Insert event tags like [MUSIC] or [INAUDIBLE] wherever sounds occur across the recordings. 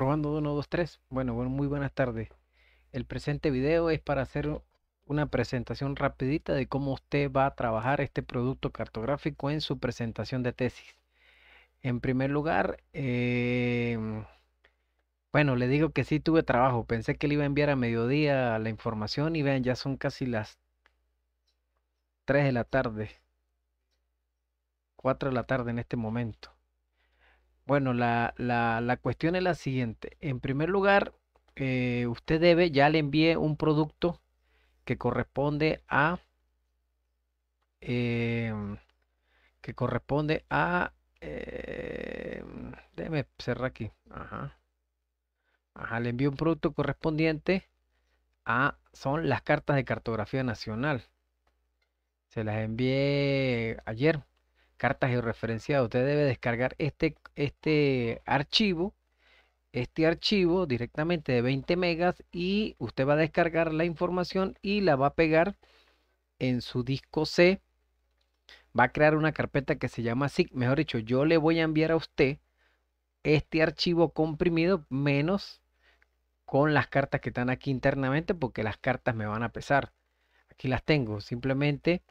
robando 1, 2, 3. Bueno, bueno, muy buenas tardes. El presente video es para hacer una presentación rapidita de cómo usted va a trabajar este producto cartográfico en su presentación de tesis. En primer lugar, em, bueno, le digo que sí tuve trabajo. Pensé que le iba a enviar a mediodía la información y vean, ya son casi las 3 de la tarde. 4 de la tarde en este momento. Bueno, la, la, la cuestión es la siguiente. En primer lugar, eh, usted debe, ya le envié un producto que corresponde a... Em, que corresponde a... Em, déjeme cerrar aquí. Ajá. le envié un producto correspondiente a... Son las cartas de cartografía nacional. Se las envié ayer cartas georreferenciadas. Usted debe descargar este, este archivo, este archivo directamente de 20 megas y usted va a descargar la información y la va a pegar en su disco C. Va a crear una carpeta que se llama así Mejor dicho, yo le voy a enviar a usted este archivo comprimido menos con las cartas que están aquí internamente porque las cartas me van a pesar. Aquí las tengo. Simplemente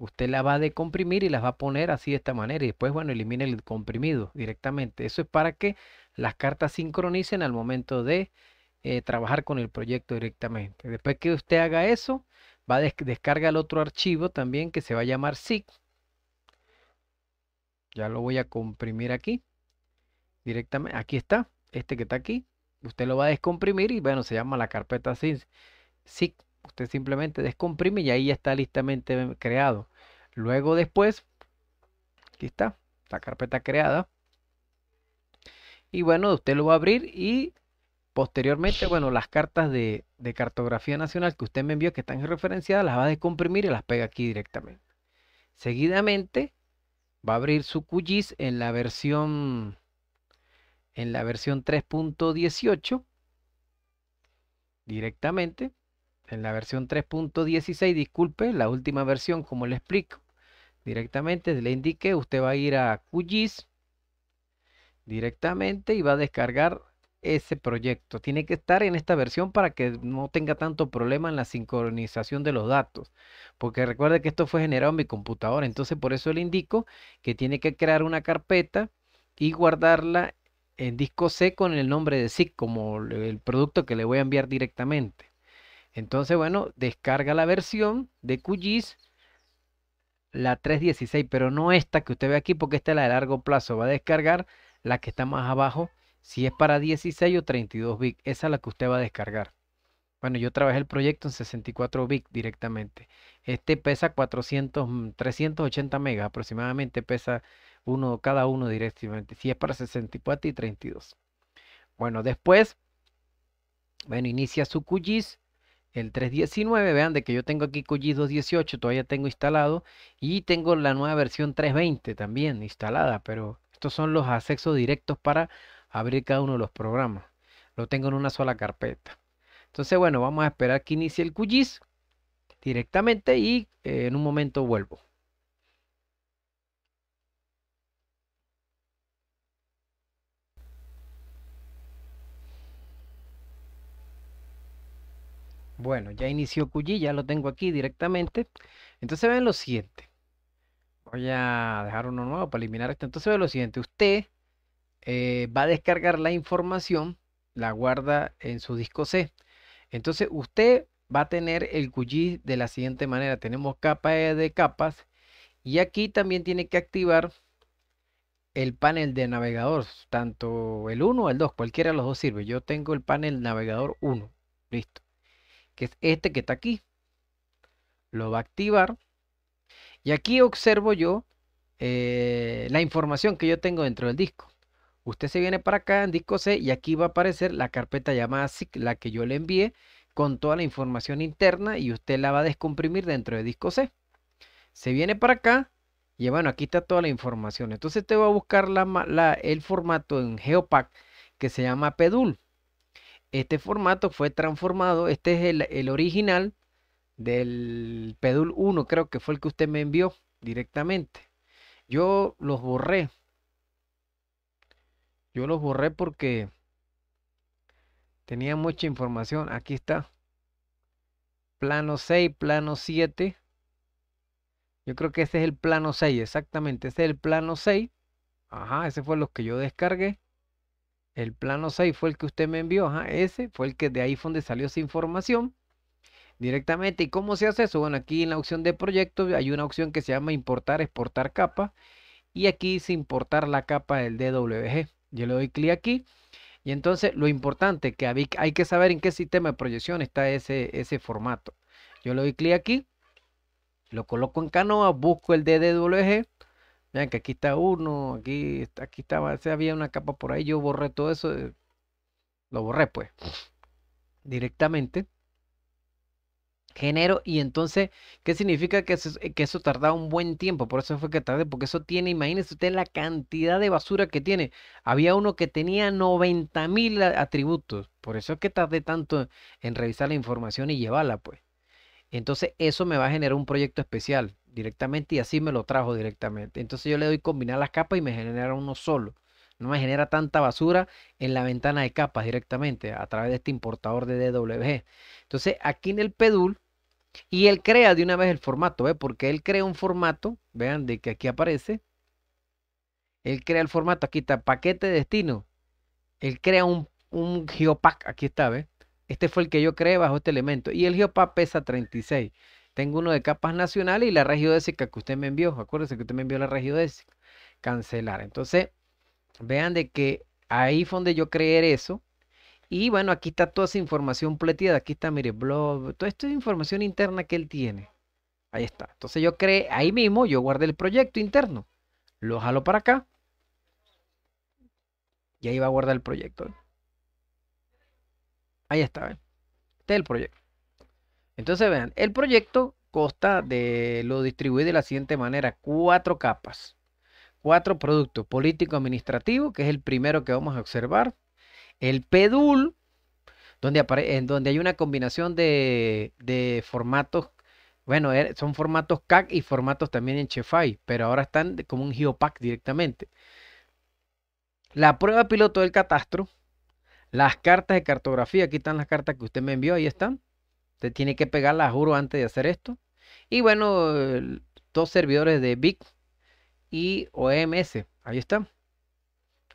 Usted la va a decomprimir y las va a poner así de esta manera. Y después, bueno, elimina el comprimido directamente. Eso es para que las cartas sincronicen al momento de eh, trabajar con el proyecto directamente. Después que usted haga eso, va a descargar el otro archivo también que se va a llamar SIG. Ya lo voy a comprimir aquí. Directamente, aquí está, este que está aquí. Usted lo va a descomprimir y bueno, se llama la carpeta SIG. Usted simplemente descomprime y ahí ya está listamente creado. Luego después, aquí está, la carpeta creada. Y bueno, usted lo va a abrir y posteriormente, bueno, las cartas de, cartografía nacional que usted me envió que están referenciadas, las va a descomprimir y las pega aquí directamente. Seguidamente, va a abrir su QGIS en la versión en la versión 3.18 directamente en la versión 3.16, disculpe, la última versión, como le explico, directamente le indiqué, usted va a ir a QGIS directamente y va a descargar ese proyecto. Tiene que estar en esta versión para que no tenga tanto problema en la sincronización de los datos. Porque recuerde que esto fue generado en mi computadora. Entonces por eso le indico que tiene que crear una carpeta y guardarla en disco C con el nombre de SIC, como el producto que le voy a enviar directamente. Entonces, bueno, descarga la versión de QGIS, la 316, pero no esta que usted ve aquí, porque esta es la de largo plazo. Va a descargar la que está más abajo, si es para 16 o 32 bits. Esa es la que usted va a descargar. Bueno, yo trabajé el proyecto en 64 bits directamente. Este pesa 400, 380 mm, megas aproximadamente, pesa uno cada uno directamente. Si es para 64 y 32. Bueno, después, bueno, inicia su QGIS el 3.19, vean de que yo tengo aquí QGIS 2.18, todavía tengo instalado, y tengo la nueva versión 3.20 también instalada, pero estos son los accesos directos para abrir cada uno de los programas. Lo tengo en una sola carpeta. Entonces, bueno, vamos a esperar que inicie el QGIS directamente y eh, en un momento vuelvo. Bueno, ya inició QG, ya lo tengo aquí directamente. Entonces ven lo siguiente. Voy a dejar uno nuevo para eliminar esto. Entonces ven lo siguiente. Usted eh, va a descargar la información, la guarda en su disco C. Entonces usted va a tener el QG de la siguiente manera. Tenemos capa e de capas y aquí también tiene que activar el panel de navegador, tanto el 1 o el 2, cualquiera de los dos sirve. Yo tengo el panel navegador 1, listo que es este que está aquí. Lo va a activar. Y aquí observo yo eh, la información que yo tengo dentro del disco. Usted se viene para acá en disco C y aquí va a aparecer la carpeta llamada SIC, la que yo le envié con toda la información interna y usted la va a descomprimir dentro de disco C. Se viene para acá y bueno, aquí está toda la información. Entonces te va a buscar la, el formato en Geopack que se llama PEDUL. Este formato fue transformado, este es el, original del Pedul 1, creo que fue el que usted me envió directamente. Yo los borré. Yo los borré porque tenía mucha información. Aquí está. Plano 6, plano 7. Yo creo que este es el plano 6, exactamente. Ese es el plano 6. Ajá, ese fue los que yo descargué. El plano 6 fue el que usted me envió, ese fue el que de ahí fue donde salió esa información directamente. ¿Y cómo se hace eso? Bueno, aquí en la opción de proyecto hay una opción que se llama importar, exportar capa. Y aquí dice importar la capa del DWG. Yo le doy clic aquí. Y entonces lo importante que hay que saber en qué sistema de proyección está ese, ese formato. Yo le doy clic aquí. Lo coloco en Canoa, busco el DDWG Vean que aquí está uno, aquí, aquí estaba, se había una capa por ahí, yo borré todo eso, eh". lo borré pues, directamente. Genero, y entonces, ¿qué significa que eso, que tarda un buen tiempo? Por eso fue que tardé, porque eso tiene, imagínense usted la cantidad de basura que tiene. Había uno que tenía 90 mil atributos, por eso es que tardé tanto en revisar la información y llevarla pues. Entonces, eso me va a generar un proyecto especial directamente y así me lo trajo directamente. Entonces yo le doy combinar las capas y me genera uno solo. No me genera tanta basura en la ventana de capas directamente a través de este importador de DWG. Entonces aquí en el pedul y él crea de una vez el formato, ¿ve? porque él crea un formato, vean de que aquí aparece. Él crea el formato, aquí está paquete destino. Él crea un, un geopack, aquí está, ¿ve? Este fue el que yo creé bajo este elemento. Y el geopack pesa 36. Tengo uno de capas nacionales y la regiodésica que usted me envió. Acuérdese que usted me envió la regiodésica. Cancelar. Entonces, vean de que ahí fue donde yo creer eso. Y bueno, aquí está toda esa información pleteada. Aquí está, mire, blog, toda esta información interna que él tiene. Ahí está. Entonces yo cree ahí mismo yo guardé el proyecto interno. Lo jalo para acá. Y ahí va a guardar el proyecto. Ahí está, Este es el proyecto. Entonces, vean, el proyecto consta de lo distribuir de la siguiente manera: cuatro capas, cuatro productos: político-administrativo, que es el primero que vamos a observar, el PEDUL, donde, en donde hay una combinación de, formatos bueno, eh, son formatos CAC y formatos también en Chefai, pero ahora están como un GeoPack directamente. La prueba piloto del catastro, las cartas de cartografía, aquí están las cartas que usted me envió, ahí están. Te tiene que pegar la juro antes de hacer esto. Y bueno, dos servidores de big y OMS. Ahí está.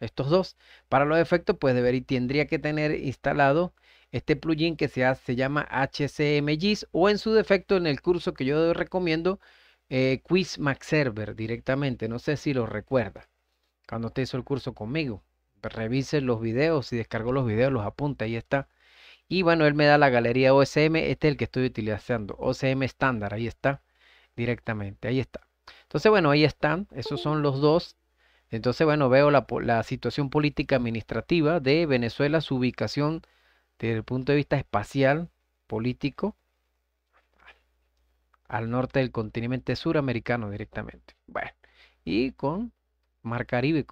Estos dos. Para los efectos, pues debería, tendría que tener instalado este plugin que se, se llama HCMGIS o en su defecto en el curso que yo recomiendo, eh, Quiz Server directamente. No sé si lo recuerda. Cuando usted hizo el curso conmigo, revise los videos, si descargó los videos, los apunta, ahí está y bueno, él me da la galería OSM, este es el que estoy utilizando, OSM estándar, ahí está, directamente, ahí está. Entonces, bueno, ahí están, esos son los dos. Entonces, bueno, veo la, la situación política administrativa de Venezuela, su ubicación desde el punto de vista espacial, político, al norte del continente suramericano directamente. Bueno, y con Mar Caribe,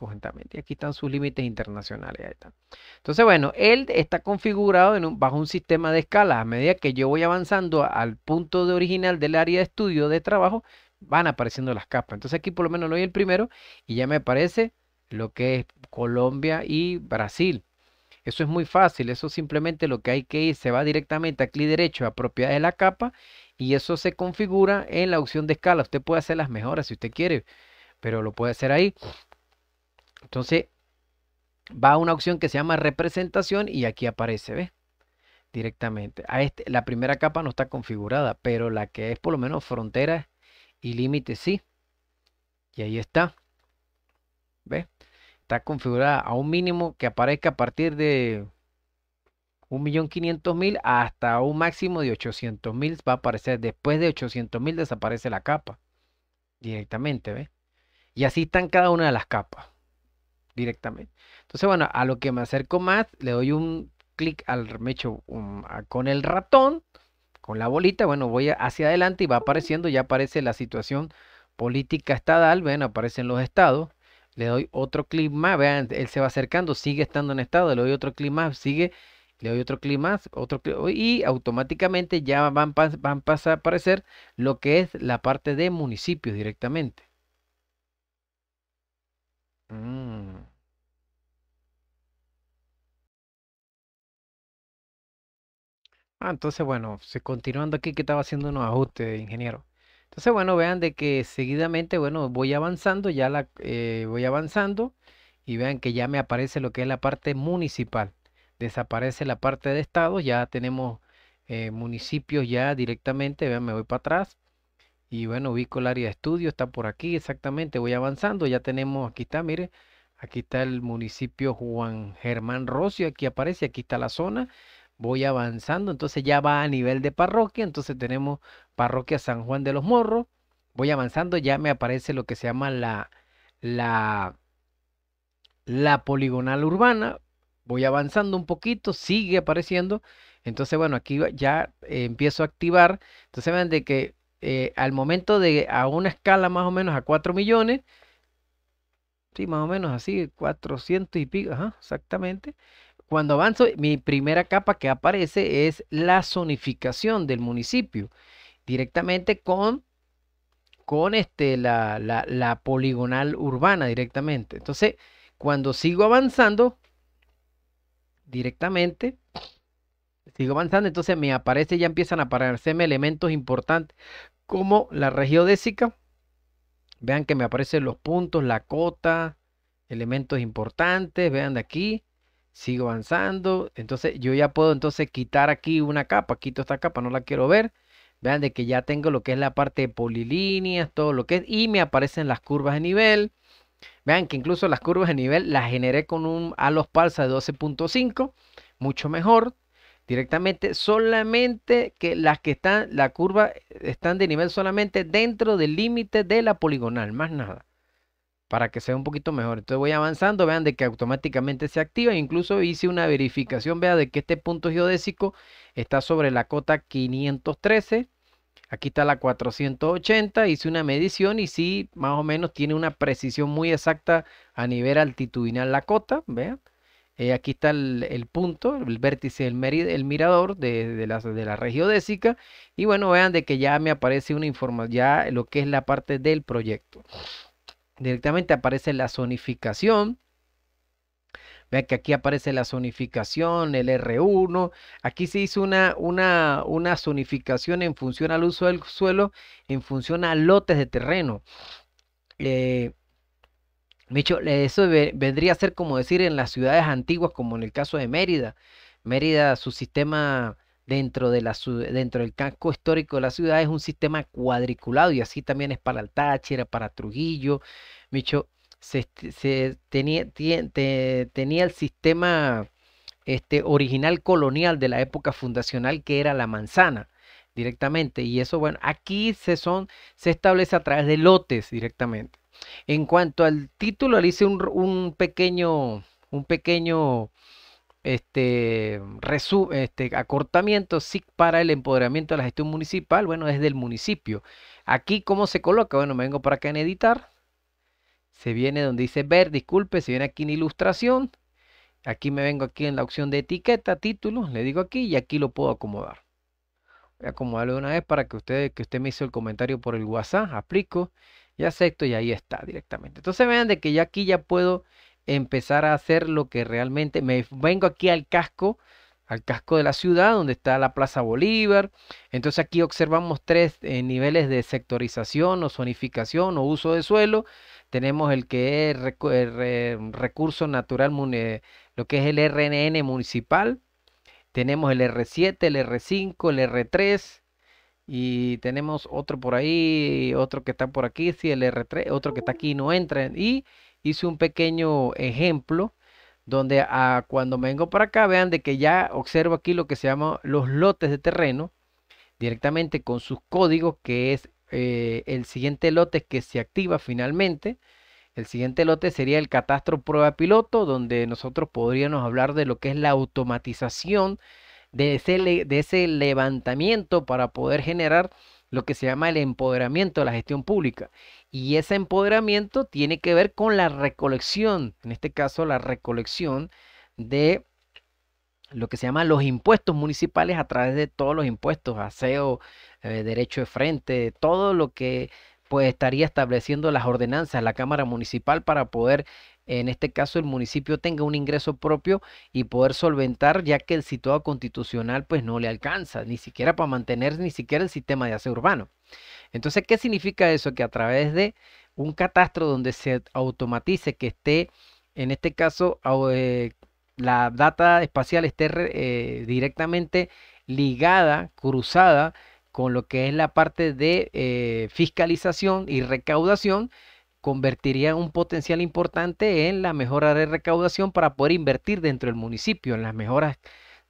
Y Aquí están sus límites internacionales. está. Entonces, bueno, él está configurado en bajo un sistema de escala A medida que yo voy avanzando al punto de original del área de estudio de trabajo, van apareciendo las capas. Entonces aquí por lo menos lo doy el primero y ya me aparece lo que es Colombia y Brasil. Eso es muy fácil, eso simplemente lo que hay que ir, se va directamente a clic derecho a propiedad de la capa y eso se configura en la opción de escala. Usted puede hacer las mejoras si usted quiere pero lo puede hacer ahí. Entonces, va a una opción que se llama representación y aquí aparece, ¿ves? Directamente. A este, la primera capa no está configurada, pero la que es por lo menos frontera y límite, sí. Y ahí está. ¿Ves? Está configurada a un mínimo que aparezca a partir de 1.500.000 hasta un máximo de 800.000 va a aparecer. Después de 800.000 desaparece la capa directamente, ¿ves? Y así están cada una de las capas directamente. Entonces, bueno, a lo que me acerco más, le doy un clic al me con el ratón, con la bolita, bueno, voy hacia adelante y va apareciendo, ya aparece la situación política estadal, ven, aparecen los estados. Le doy otro clic más, vean, él se va acercando, sigue estando en estado, le doy otro clic más, sigue, le doy otro clic más, otro clic, y automáticamente ya van, van a aparecer lo que es la parte de municipios directamente. Mm. Ah, entonces, bueno, continuando aquí que estaba haciendo unos ajustes, ingeniero. Entonces, bueno, vean de que seguidamente, bueno, voy avanzando, ya la eh, voy avanzando y vean que ya me aparece lo que es la parte municipal. Desaparece la parte de estado, ya tenemos eh, municipios ya directamente, vean, me voy para atrás y bueno, ubico el área de estudio, está por aquí exactamente, voy avanzando, ya tenemos, aquí está, mire, aquí está el municipio Juan Germán Rocio, aquí aparece, aquí está la zona, voy avanzando, entonces ya va a nivel de parroquia, entonces tenemos parroquia San Juan de los Morros, voy avanzando, ya me aparece lo que se llama la, la, la poligonal urbana, voy avanzando un poquito, sigue apareciendo, entonces bueno, aquí ya eh, empiezo a activar, entonces vean de que eh, al momento de a una escala más o menos a 4 millones, sí, más o menos así, 400 y pico, exactamente. Cuando avanzo, mi primera capa que aparece es la zonificación del municipio, directamente con, con este, la, la, la poligonal urbana directamente. Entonces, cuando sigo avanzando, directamente, Sigo avanzando, entonces me aparece, ya empiezan a aparecerme elementos importantes como la regiodésica. Vean que me aparecen los puntos, la cota, elementos importantes. Vean de aquí, sigo avanzando. Entonces yo ya puedo entonces quitar aquí una capa, quito esta capa, no la quiero ver. Vean de que ya tengo lo que es la parte de polilíneas, todo lo que es. Y me aparecen las curvas de nivel. Vean que incluso las curvas de nivel las generé con un los palsa de 12.5. Mucho mejor directamente, solamente que las que están, la curva eh, están de nivel solamente dentro del límite de la poligonal, más nada, para que sea un poquito mejor. Entonces voy avanzando, vean de que automáticamente se activa, incluso hice una verificación, vean de que este punto geodésico está sobre la cota 513, aquí está la 480, hice una medición y sí, más o menos tiene una precisión muy exacta a nivel altitudinal la cota, vean eh, aquí está el, punto, el vértice, el, mirador de, de, la, de la Y bueno, vean de que ya me aparece una información, ya lo que es la parte del proyecto. Directamente aparece la zonificación. Vean que aquí aparece la zonificación, el R1. Aquí se hizo una, una, una zonificación en función al uso del suelo, en función a lotes de terreno. Eh, Micho, eso vendría a ser como decir en las ciudades antiguas, como en el caso de Mérida. Mérida, su sistema dentro, del casco histórico de la ciudad es un sistema cuadriculado y así también es para el para Trujillo. Micho, se, este, tenía, el sistema este, original colonial de la época fundacional que era la manzana directamente y eso bueno aquí se son se establece a través de lotes directamente en cuanto al título, le hice un, pequeño, un pequeño este, este acortamiento SIC para el empoderamiento de la gestión municipal. Bueno, es del municipio. Aquí, ¿cómo se coloca? Bueno, me vengo para acá en editar. Se viene donde dice ver, disculpe, se viene aquí en ilustración. Aquí me vengo aquí en la opción de etiqueta, título, le digo aquí y aquí lo puedo acomodar. Voy a acomodarlo de una vez para que usted, que usted me hizo el comentario por el WhatsApp, aplico ya acepto y ahí está directamente. Entonces vean de que ya aquí ya puedo empezar a hacer lo que realmente me vengo aquí al casco, al casco de la ciudad donde está la Plaza Bolívar. Entonces aquí observamos tres eh, niveles de sectorización o zonificación o uso de suelo. Tenemos el que es eh, mm, recurso natural, lo que es el RNN municipal. Tenemos el R7, el R5, el R3, y tenemos otro por ahí, otro que está por aquí, si el R3, otro que está aquí no entra. Y hice un pequeño ejemplo donde a, ah, cuando vengo para acá, vean de que ya observo aquí lo que se llama los lotes de terreno directamente con sus códigos, que es eh, el siguiente lote que se activa finalmente. El siguiente lote sería el catastro prueba piloto, donde nosotros podríamos hablar de lo que es la automatización de ese, de ese levantamiento para poder generar lo que se llama el empoderamiento de la gestión pública. Y ese empoderamiento tiene que ver con la recolección, en este caso la recolección de lo que se llama los impuestos municipales a través de todos los impuestos, aseo, eh, derecho de frente, todo lo que pues estaría estableciendo las ordenanzas, la Cámara Municipal para poder en este caso el municipio tenga un ingreso propio y poder solventar, ya que el situado constitucional pues no le alcanza, ni siquiera para mantener ni siquiera el sistema de aseo urbano. Entonces, ¿qué significa eso? Que a través de un catastro donde se automatice, que esté, en este caso, eh, la data espacial esté eh, directamente ligada, cruzada con lo que es la parte de eh, fiscalización y recaudación, convertiría un potencial importante en la mejora de recaudación para poder invertir dentro del municipio, en las mejoras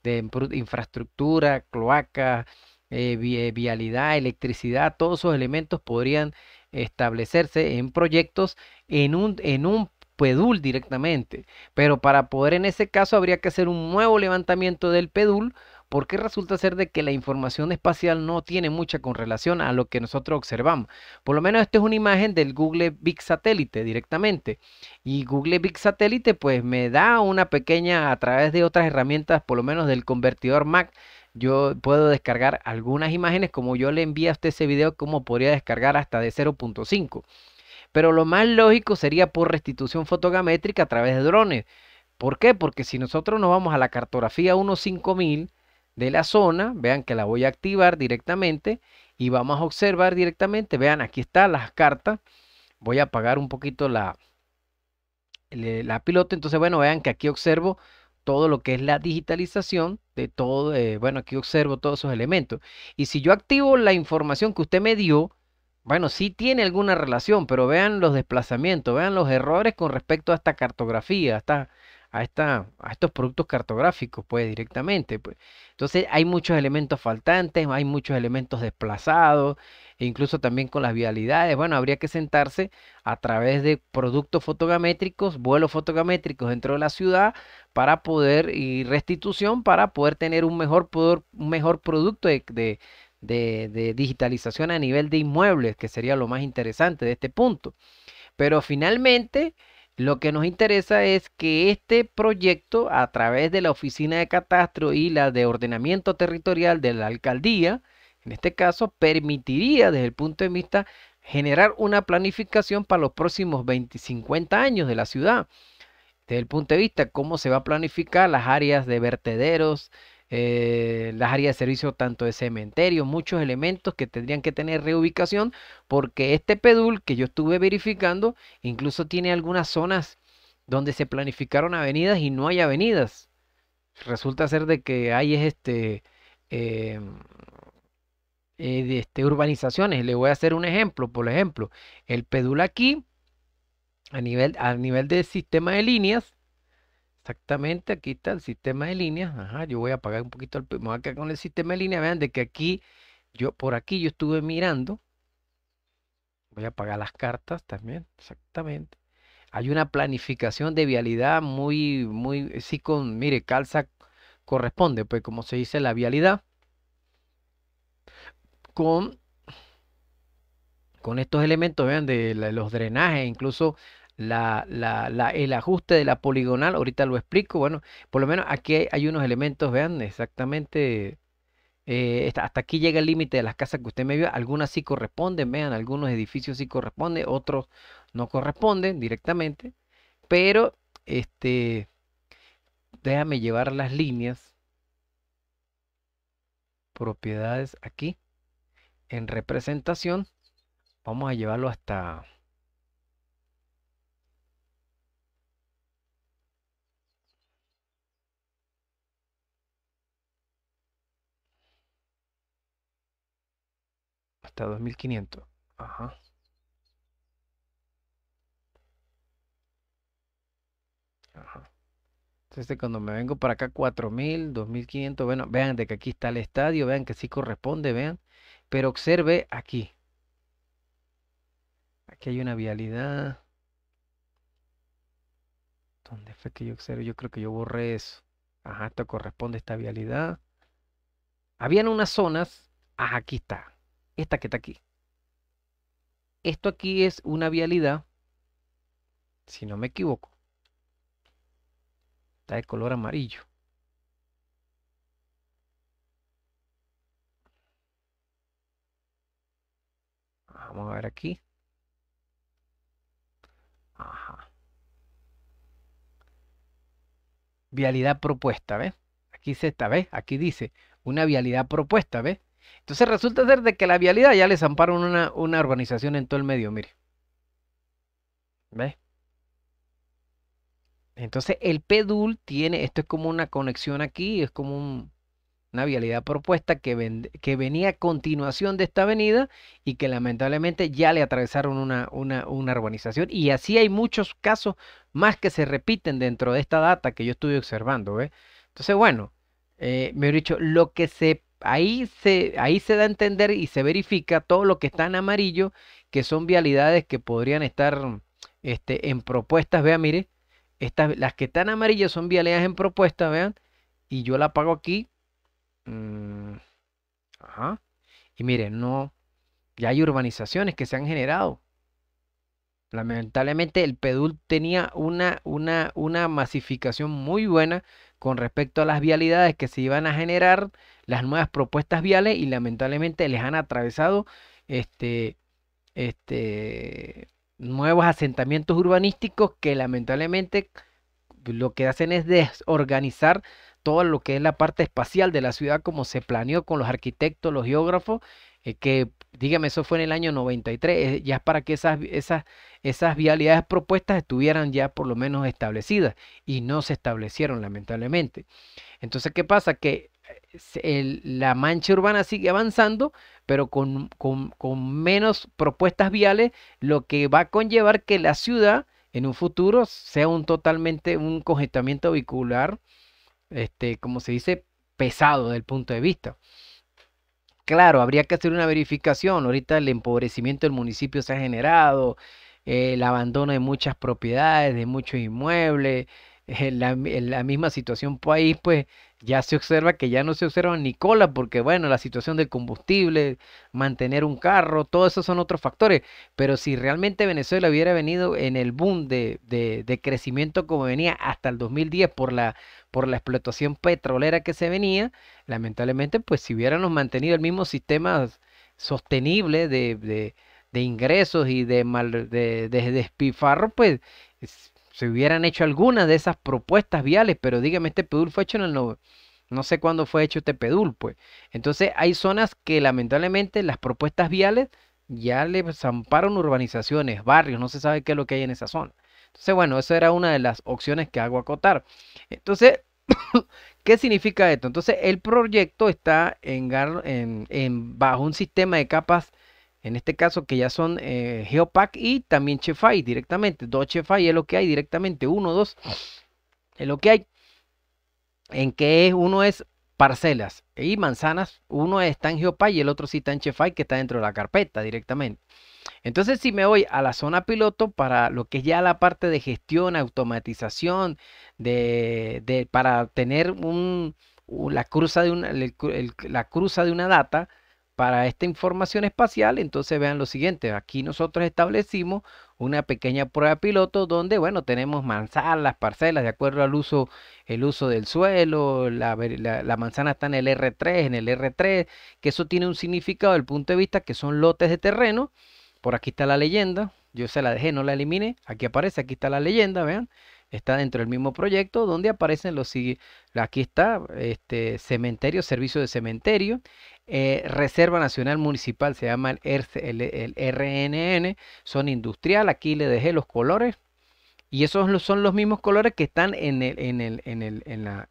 de infraestructura, cloaca, eh, eh, vialidad, electricidad, todos esos elementos podrían establecerse en proyectos en un, en un PEDUL directamente. Pero para poder en ese caso habría que hacer un nuevo levantamiento del PEDUL porque resulta ser de que la información espacial no tiene mucha con relación a lo que nosotros observamos. Por lo menos esta es una imagen del Google Big Satellite directamente. Y Google Big Satellite pues me da una pequeña, a través de otras herramientas, por lo menos del convertidor Mac, yo puedo descargar algunas imágenes como yo le envié a usted ese video, como podría descargar hasta de 0.5. Pero lo más lógico sería por restitución fotogramétrica a través de drones. ¿Por qué? Porque si nosotros nos vamos a la cartografía 15000, de la zona, vean que la voy a activar directamente y vamos a observar directamente, vean aquí está las cartas, voy a apagar un poquito la, la pilota, entonces bueno, vean que aquí observo todo lo que es la digitalización de todo, eh, bueno, aquí observo todos esos elementos. Y si yo activo la información que usted me dio, bueno, sí tiene alguna relación, pero vean los desplazamientos, vean los errores con respecto a esta cartografía, esta, a, estos productos cartográficos, pues directamente. Pues. Entonces hay muchos elementos faltantes, hay muchos elementos desplazados, e incluso también con las vialidades. Bueno, habría que sentarse a través de productos fotogramétricos, vuelos fotogramétricos dentro de la ciudad para poder y restitución para poder tener un mejor, poder, un mejor producto de, digitalización a nivel de inmuebles, que sería lo más interesante de este punto. Pero finalmente lo que nos interesa es que este proyecto, a través de la Oficina de Catastro y la de Ordenamiento Territorial de la Alcaldía, en este caso, permitiría desde el punto de vista generar una planificación para los próximos 20, 50 años de la ciudad. Desde el punto de vista cómo se va a planificar las áreas de vertederos, eh, las áreas de servicio tanto de cementerio, muchos elementos que tendrían que tener reubicación, porque este pedul que yo estuve verificando incluso tiene algunas zonas donde se planificaron avenidas y no hay avenidas. Resulta ser de que hay este, eh, eh, este urbanizaciones. Le voy a hacer un ejemplo, por ejemplo, el pedul aquí, a nivel, a nivel del sistema de líneas, Exactamente, aquí está el sistema de líneas. Ajá, yo voy a apagar un poquito el... primero con el sistema de líneas. Vean de que aquí, yo por aquí yo estuve mirando. Voy a apagar las cartas también, exactamente. Hay una planificación de vialidad muy, muy, eh, sí con, mire, calza corresponde, pues como se dice la vialidad, con, con estos elementos, vean, de los drenajes, incluso el ajuste de la poligonal, ahorita lo explico, bueno, por lo menos aquí hay, unos elementos, vean, exactamente, eh, hasta aquí llega el límite de las casas que usted me vio, algunas sí corresponden, vean, algunos edificios sí corresponden, otros no corresponden directamente, pero, este, déjame llevar las líneas, propiedades aquí, en representación, vamos a llevarlo hasta 2500. Ajá. Entonces este, cuando me vengo para acá 4000, 2500, bueno, vean de que aquí está el estadio, vean que sí corresponde, vean, pero observe aquí. Aquí hay una vialidad. ¿Dónde fue que yo observé? Yo creo que yo borré eso. Ajá, esto corresponde a esta vialidad. Habían unas zonas. ajá, aquí está esta que está aquí. Esto aquí es una vialidad, si no me equivoco, está de color amarillo. Vamos a ver aquí. Vialidad propuesta, ¿ves? Aquí se está, ¿ves? Aquí dice una vialidad propuesta, ¿ves? Entonces resulta ser de que la vialidad ya les amparó una, urbanización en todo el medio, mire. ¿Ve? Entonces el PEDUL tiene, esto es como una conexión aquí, es como una vialidad propuesta que, que, venía a continuación de esta avenida y que lamentablemente ya le atravesaron una, urbanización. Y así hay muchos casos más que se repiten dentro de esta data que yo estuve observando. Entonces, bueno, eh, me he dicho, lo que se ahí se, ahí se da a entender y se verifica todo lo que está en amarillo, que son vialidades que podrían estar este, en propuestas, vean, mire, estas, las que están amarillas son vialidades en propuestas, vean, y yo la apago aquí. Mm, ajá. Y miren, no, ya hay urbanizaciones que se han generado. Lamentablemente el Pedul tenía una, una, una masificación muy buena con respecto a las vialidades que se iban a generar, las nuevas propuestas viales y lamentablemente les han atravesado este, este, nuevos asentamientos urbanísticos que lamentablemente lo que hacen es desorganizar todo lo que es la parte espacial de la ciudad como se planeó con los arquitectos, los geógrafos eh, que dígame, eso fue en el año 93, eh, ya es para que esas, esas, esas vialidades propuestas estuvieran ya por lo menos establecidas y no se establecieron lamentablemente. Entonces, ¿qué pasa? Que eh, la mancha urbana sigue avanzando, pero con, menos propuestas viales, lo que va a conllevar que la ciudad en un futuro sea un totalmente un congestionamiento vehicular, este, como se dice, pesado del punto de vista claro, habría que hacer una verificación. Ahorita el empobrecimiento del municipio se ha generado, el abandono de muchas propiedades, de muchos inmuebles, en la, la, misma situación país, pues, pues ya se observa que ya no se observa ni cola, porque bueno, la situación del combustible, mantener un carro, todos esos son otros factores. Pero si realmente Venezuela hubiera venido en el boom de, de, crecimiento como venía hasta el 2010 por la, por la explotación petrolera que se venía, lamentablemente, pues si hubiéramos mantenido el mismo sistema sostenible de, de ingresos y de, mal, de, de despifarro, pues se hubieran hecho algunas de esas propuestas viales, pero dígame, este pedul fue hecho en el no, no sé cuándo fue hecho este pedul, pues. Entonces hay zonas que lamentablemente las propuestas viales ya le zamparon urbanizaciones, barrios, no se sabe qué es lo que hay en esa zona. Entonces, bueno, eso era una de las opciones que hago acotar. Entonces, [COUGHS] ¿qué significa esto? Entonces, el proyecto está en, en bajo un sistema de capas en este caso que ya son eh, Geopack y también Chefai directamente. Dos Chefai es lo que hay directamente. Uno, dos. Es lo que hay. En que uno es parcelas y manzanas. Uno está en Geopack y el otro sí está en Chefai que está dentro de la carpeta directamente. Entonces, si me voy a la zona piloto para lo que es ya la parte de gestión, automatización, de, para tener un, la, cruza de una, la cruza de una data, para esta información espacial, entonces vean lo siguiente, aquí nosotros establecimos una pequeña prueba piloto donde, bueno, tenemos manzanas, parcelas, de acuerdo al uso, el uso del suelo, la, manzana está en el R3, en el R3, que eso tiene un significado del punto de vista que son lotes de terreno, por aquí está la leyenda, yo se la dejé, no la elimine aquí aparece, aquí está la leyenda, vean, está dentro del mismo proyecto donde aparecen los aquí está este cementerio servicio de cementerio eh, Reserva Nacional Municipal, se llama el, RNN, son industrial, aquí le dejé los colores y esos son los mismos colores que están en, la,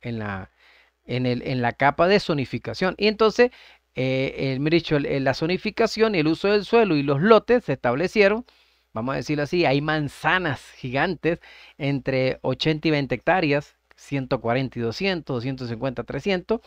en, la, capa de zonificación. Y entonces, eh, el, la zonificación, el uso del suelo y los lotes se establecieron vamos a decirlo así, hay manzanas gigantes entre 80 y 20 hectáreas, 140 y 200, 250, 300,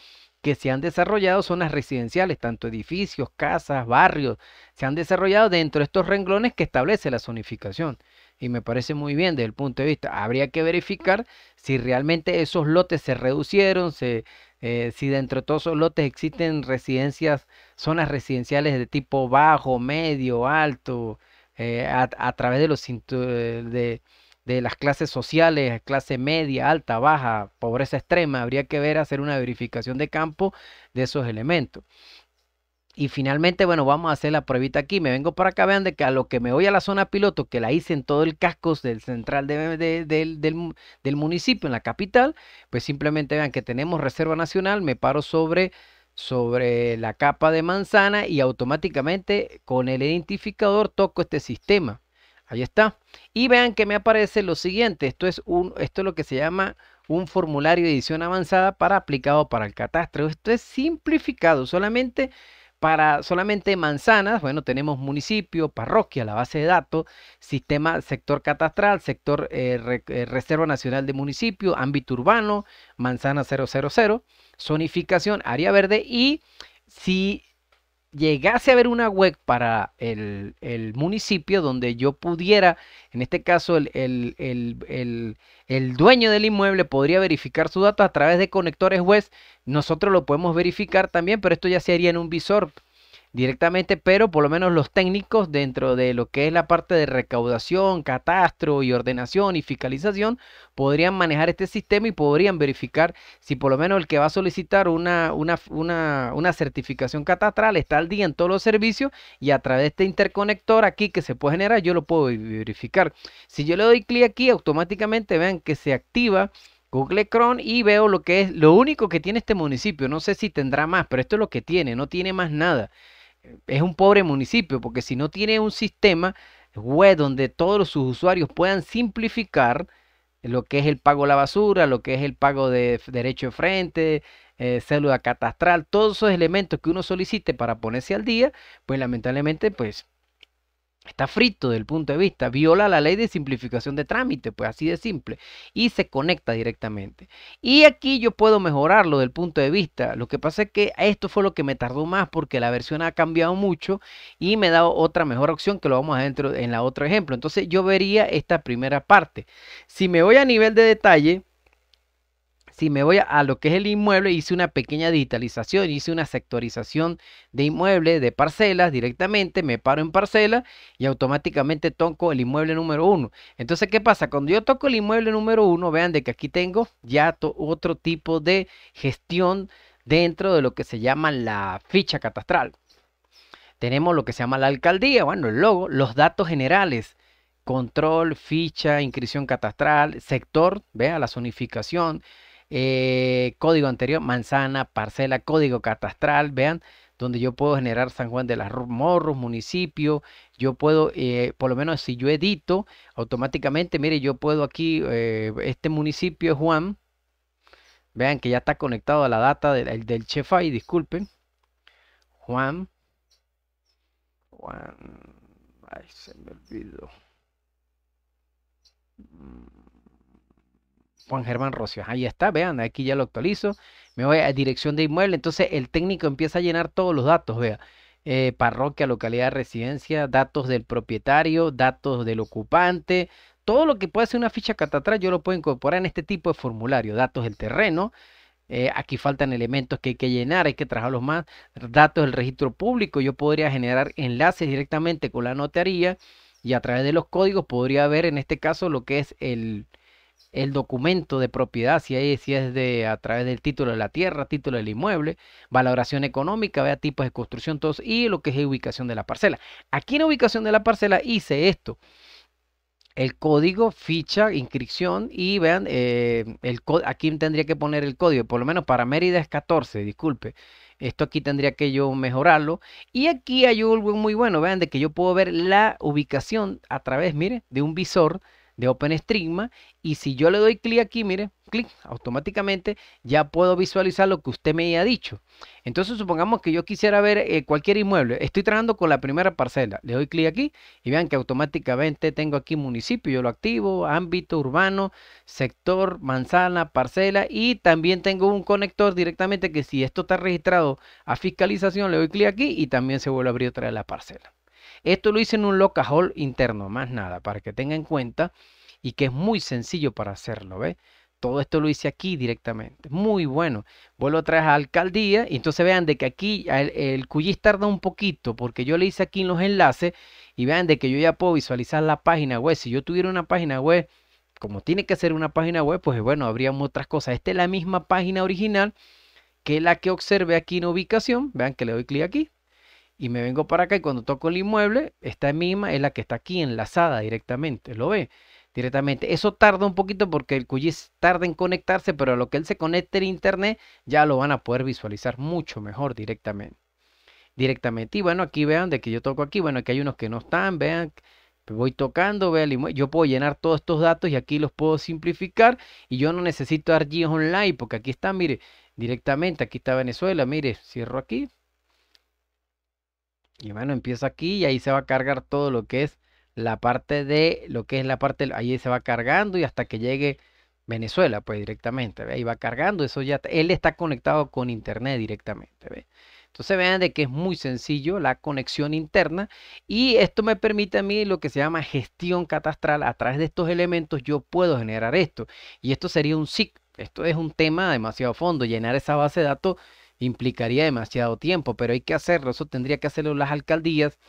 que se han desarrollado zonas residenciales, tanto edificios, casas, barrios, se han desarrollado dentro de estos renglones que establece la zonificación. Y me parece muy bien desde el punto de vista. Habría que verificar si realmente esos lotes se reducieron, se, eh, si dentro de todos esos lotes existen residencias, zonas residenciales de tipo bajo, medio, alto, eh, a, través de los eh, de, de las clases sociales, clase media, alta, baja, pobreza extrema. Habría que ver, hacer una verificación de campo de esos elementos. Y finalmente, bueno, vamos a hacer la pruebita aquí. Me vengo para acá, vean de que a lo que me voy a la zona piloto, que la hice en todo el casco del central del, municipio, en la capital, pues simplemente vean que tenemos Reserva Nacional, me paro sobre, sobre la capa de manzana y automáticamente con el identificador toco este sistema. Ahí está. Y vean que me aparece lo siguiente. Esto es, un, esto es lo que se llama un formulario de edición avanzada para aplicado para el catastro. Esto es simplificado. Solamente para solamente manzanas, bueno, tenemos municipio, parroquia, la base de datos, sistema, sector catastral, sector eh, eh, Reserva Nacional de Municipio, ámbito urbano, manzana 000, zonificación, área verde y si llegase a haber una web para el, el, municipio donde yo pudiera, en este caso el, el, el, dueño del inmueble podría verificar su datos a través de conectores web, nosotros lo podemos verificar también, pero esto ya se haría en un visor, directamente, pero por lo menos los técnicos dentro de lo que es la parte de recaudación, catastro y ordenación y fiscalización podrían manejar este sistema y podrían verificar si por lo menos el que va a solicitar una, una, certificación catastral está al día en todos los servicios y a través de este interconector aquí que se puede generar yo lo puedo verificar. Si yo le doy clic aquí automáticamente vean que se activa Google Chrome y veo lo que es lo único que tiene este municipio. No sé si tendrá más, pero esto es lo que tiene, no tiene más nada es un pobre municipio, porque si no tiene un sistema web donde todos sus usuarios puedan simplificar lo que es el pago de la basura, lo que es el pago de derecho de frente, eh, célula catastral, todos esos elementos que uno solicite para ponerse al día, pues lamentablemente, pues está frito del punto de vista, viola la ley de simplificación de trámite, pues así de simple, y se conecta directamente. Y aquí yo puedo mejorarlo del punto de vista. Lo que pasa es que esto fue lo que me tardó más porque la versión ha cambiado mucho y me da otra mejor opción que lo vamos a dentro en la otro ejemplo. Entonces yo vería esta primera parte. Si me voy a nivel de detalle, si me voy a, lo que es el inmueble, hice una pequeña digitalización, hice una sectorización de inmueble, de parcelas directamente, me paro en parcela y automáticamente toco el inmueble número uno. Entonces, ¿qué pasa? Cuando yo toco el inmueble número uno, vean de que aquí tengo ya otro tipo de gestión dentro de lo que se llama la ficha catastral. Tenemos lo que se llama la alcaldía, bueno, el logo, los datos generales control, ficha, inscripción catastral, sector, vea la zonificación, eh, código anterior, manzana, parcela, código catastral, vean, donde yo puedo generar San Juan de las Morros, municipio, yo puedo, eh, por lo menos si yo edito, automáticamente, mire, yo puedo aquí, eh, este municipio es Juan, vean que ya está conectado a la data del, del Chefai, disculpen, Juan, Juan, ay, se me olvidó. Mm. Juan Germán Rocio, Ahí está, vean, aquí ya lo actualizo. Me voy a dirección de inmueble. Entonces el técnico empieza a llenar todos los datos, vea. Eh, parroquia, localidad, residencia, datos del propietario, datos del ocupante. Todo lo que puede ser una ficha catatral yo lo puedo incorporar en este tipo de formulario. Datos del terreno. Eh, aquí faltan elementos que hay que llenar, hay que trabajarlos más. Datos del registro público. Yo podría generar enlaces directamente con la notaría y a través de los códigos podría ver en este caso lo que es el, el documento de propiedad, si, hay, si es de, a través del título de la tierra, título del inmueble, valoración económica, vea tipos de construcción, todos, y lo que es ubicación de la parcela. Aquí en ubicación de la parcela hice esto. El código, ficha, inscripción y vean, eh, el aquí tendría que poner el código, por lo menos para Mérida es 14, disculpe. Esto aquí tendría que yo mejorarlo. Y aquí hay algo muy bueno, vean, de que yo puedo ver la ubicación a través, miren, de un visor de OpenStreetMap y si yo le doy clic aquí, mire, clic, automáticamente ya puedo visualizar lo que usted me haya dicho. Entonces supongamos que yo quisiera ver eh, cualquier inmueble, estoy trabajando con la primera parcela, le doy clic aquí y vean que automáticamente tengo aquí municipio, yo lo activo, ámbito urbano, sector, manzana, parcela y también tengo un conector directamente que si esto está registrado a fiscalización, le doy clic aquí y también se vuelve a abrir otra vez la parcela. Esto lo hice en un locajol interno, más nada, para que tenga en cuenta y que es muy sencillo para hacerlo, ¿ves? Todo esto lo hice aquí directamente. Muy bueno. Vuelvo atrás a alcaldía y entonces vean de que aquí el, el QGIS tarda un poquito porque yo le hice aquí en los enlaces y vean de que yo ya puedo visualizar la página web. Si yo tuviera una página web, como tiene que ser una página web, pues bueno, habríamos otras cosas. Esta es la misma página original que la que observé aquí en ubicación. Vean que le doy clic aquí y me vengo para acá y cuando toco el inmueble, esta misma es la que está aquí enlazada directamente, ¿lo ve? Directamente. Eso tarda un poquito porque el QGIS tarda en conectarse, pero a lo que él se conecte en internet ya lo van a poder visualizar mucho mejor directamente. Directamente. Y bueno, aquí vean de que yo toco aquí, bueno, aquí hay unos que no están, vean, voy tocando, vean el inmueble. Yo puedo llenar todos estos datos y aquí los puedo simplificar y yo no necesito dar ArcGIS Online porque aquí está, mire, directamente, aquí está Venezuela, mire, cierro aquí, y bueno, empiezo aquí y ahí se va a cargar todo lo que es la parte de, lo que es la parte, ahí se va cargando y hasta que llegue Venezuela, pues directamente, ahí va cargando, eso ya, él está conectado con internet directamente, ¿ve? Entonces vean de que es muy sencillo la conexión interna y esto me permite a mí lo que se llama gestión catastral. A través de estos elementos yo puedo generar esto y esto sería un SIC. Esto es un tema demasiado fondo, llenar esa base de datos implicaría demasiado tiempo, pero hay que hacerlo, eso tendría que hacerlo las alcaldías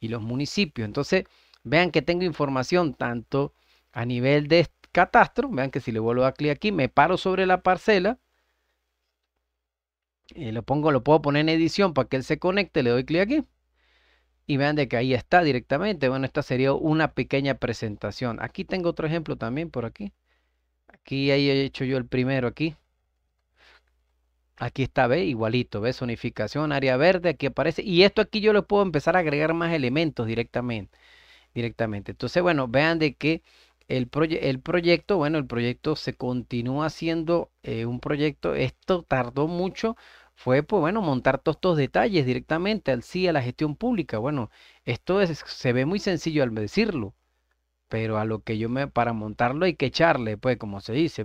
y los municipios. Entonces, vean que tengo información tanto a nivel de catastro, vean que si le vuelvo a dar clic aquí, me paro sobre la parcela, eh, lo, pongo, lo puedo poner en edición para que él se conecte, le doy clic aquí. Y vean de que ahí está directamente. Bueno, esta sería una pequeña presentación. Aquí tengo otro ejemplo también por aquí. Aquí ahí he hecho yo el primero aquí. Aquí está, ve, igualito, ve, zonificación, área verde, aquí aparece. Y esto aquí yo lo puedo empezar a agregar más elementos directamente. directamente. Entonces, bueno, vean de que el, el proyecto, bueno, el proyecto se continúa haciendo eh, un proyecto. Esto tardó mucho fue, pues bueno, montar todos estos detalles directamente al sí, a la gestión pública. Bueno, esto se ve muy sencillo al decirlo, pero a lo que yo me, para montarlo hay que echarle, pues, como se dice.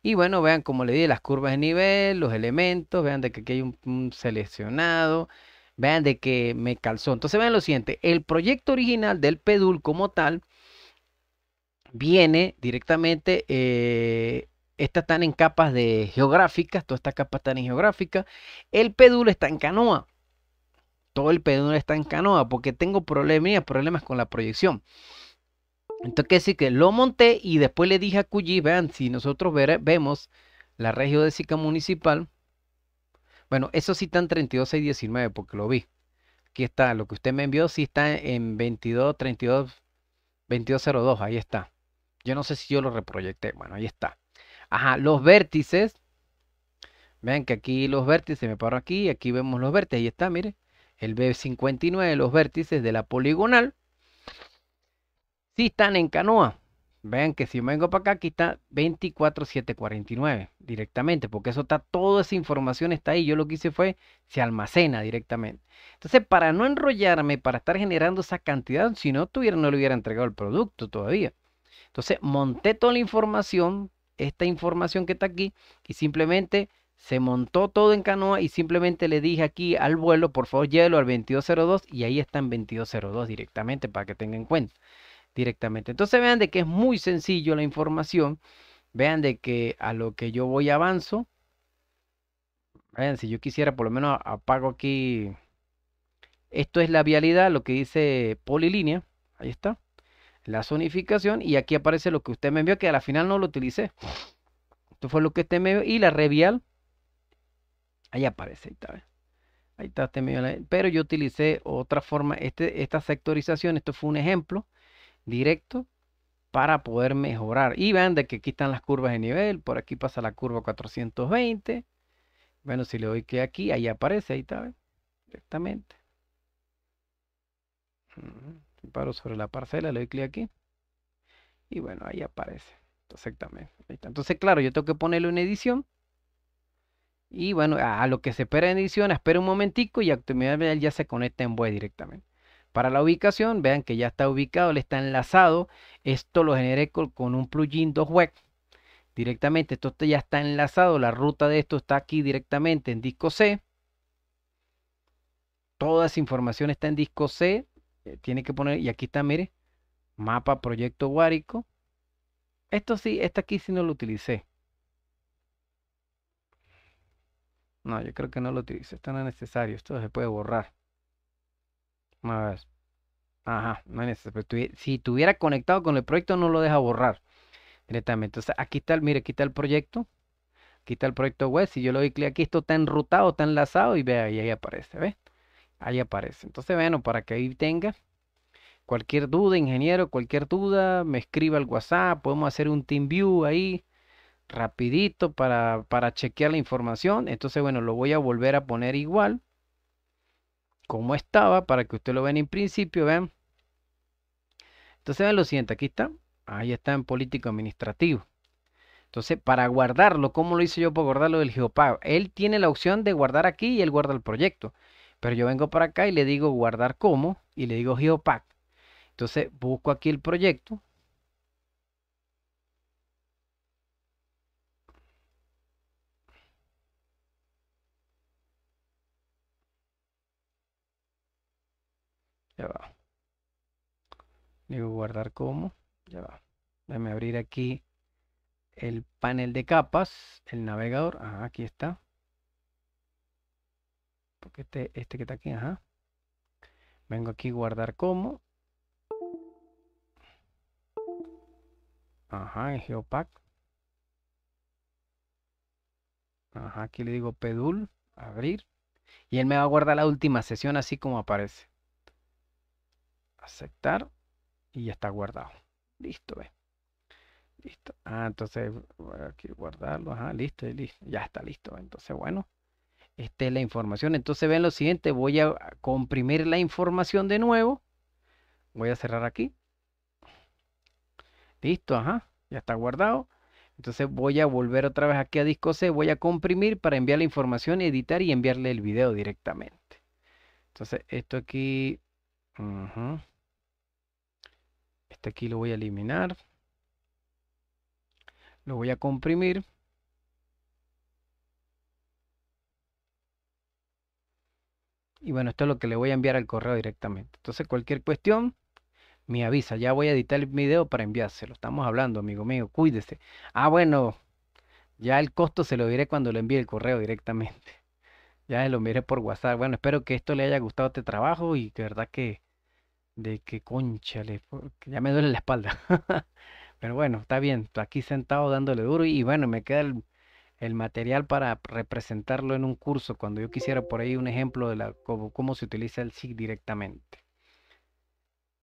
Y bueno, vean, como le di, las curvas de nivel, los elementos, vean de que aquí hay un, seleccionado, vean de que me calzó. Entonces vean lo siguiente, el proyecto original del pedul como tal viene directamente, estas eh, están en capas de geográficas, todas estas capas están en geográfica el pedul está en canoa. Todo el pedul está en canoa porque tengo problemas, problemas con la proyección. Entonces, sí que lo monté y después le dije a Cuyi, vean, si nosotros vemos la región de SICA municipal, bueno, eso sí está en 32619 porque lo vi. Aquí está, lo que usted me envió sí está en 22, 2202, ahí está. Yo no sé si yo lo reproyecté, bueno, ahí está. Ajá, los vértices, vean que aquí los vértices, me paro aquí, aquí vemos los vértices, ahí está, mire, el B59, los vértices de la poligonal si están en canoa, vean que si vengo para acá, aquí está 24749 directamente, porque eso está, toda esa información está ahí. Yo lo que hice fue, se almacena directamente. Entonces, para no enrollarme, para estar generando esa cantidad, si no tuviera, no le hubiera entregado el producto todavía. Entonces, monté toda la información, esta información que está aquí, y simplemente se montó todo en canoa y simplemente le dije aquí al vuelo, por favor, llévelo al 2202 y ahí está en 2202 directamente para que tenga en cuenta directamente. Entonces vean de que es muy sencillo la información. Vean de que a lo que yo voy avanzo. Vean, si yo quisiera por lo menos apago aquí. Esto es la vialidad, lo que dice polilínea. Ahí está. La zonificación. Y aquí aparece lo que usted me envió, que a la final no lo utilicé. Esto fue lo que usted me envió. Y la revial. Ahí aparece. Ahí está. Ahí está Pero yo utilicé otra forma. Este, esta sectorización, esto fue un ejemplo directo para poder mejorar. Y vean de que aquí están las curvas de nivel, por aquí pasa la curva 420. Bueno, si le doy que aquí, ahí aparece, ahí está, directamente. Paro sobre la parcela, le doy clic aquí. Y bueno, ahí aparece. Exactamente. Ahí Entonces, claro, yo tengo que ponerlo una edición. Y bueno, a lo que se espera en edición, espera un momentico y ya se conecta en web directamente. Para la ubicación, vean que ya está ubicado, le está enlazado. Esto lo generé con, un plugin 2Web. Directamente, esto ya está enlazado. La ruta de esto está aquí directamente en disco C. Toda esa información está en disco C. Eh, tiene que poner, y aquí está, mire, mapa proyecto Guárico. Esto sí, está aquí si no lo utilicé. No, yo creo que no lo utilicé. Esto no es necesario. Esto se puede borrar. A ver. Ajá. Si estuviera conectado con el proyecto, no lo deja borrar directamente. Entonces, aquí está, mire, aquí está el proyecto. Aquí está el proyecto web. Si yo le doy clic aquí, esto está enrutado, está enlazado y vea, y ahí aparece, ¿ves? Ahí aparece. Entonces, bueno, para que ahí tenga cualquier duda, ingeniero, cualquier duda, me escriba al WhatsApp, podemos hacer un team view ahí rapidito para, para chequear la información. Entonces, bueno, lo voy a volver a poner igual como estaba para que usted lo vea en principio, vean. Entonces vean lo siguiente, aquí está, ahí está en político administrativo. Entonces, para guardarlo, ¿cómo lo hice yo para guardarlo del geopag, Él tiene la opción de guardar aquí y él guarda el proyecto. Pero yo vengo para acá y le digo guardar como y le digo geopack. Entonces, busco aquí el proyecto, ya Digo guardar como, ya va. Déjame abrir aquí el panel de capas, el navegador, aquí está. Porque este, este que está aquí, ajá. Vengo aquí guardar como. Ajá, en Geopack. Ajá, aquí le digo pedul, abrir. Y él me va a guardar la última sesión así como aparece aceptar y ya está guardado. Listo, Listo. Ah, entonces aquí guardarlo. Ajá, listo, listo. Ya está listo. Entonces, bueno, esta es la información. Entonces, ven lo siguiente. Voy a comprimir la información de nuevo. Voy a cerrar aquí. Listo, ajá. Ya está guardado. Entonces voy a volver otra vez aquí a disco C, voy a comprimir para enviar la información, editar y enviarle el video directamente. Entonces esto aquí... Este aquí lo voy a eliminar. Lo voy a comprimir. Y bueno, esto es lo que le voy a enviar al correo directamente. Entonces, cualquier cuestión, me avisa. Ya voy a editar el video para enviárselo. Estamos hablando, amigo mío. Cuídese. Ah, bueno. Ya el costo se lo diré cuando le envíe el correo directamente. [LAUGHS] Ya lo miré por WhatsApp. Bueno, espero que esto le haya gustado este trabajo y que verdad que de que conchale, ya me duele la espalda. [LAUGHS] Pero bueno, está bien, aquí sentado dándole duro y bueno, me queda el, material para representarlo en un curso cuando yo quisiera por ahí un ejemplo de la, cómo, cómo se utiliza el SIG directamente.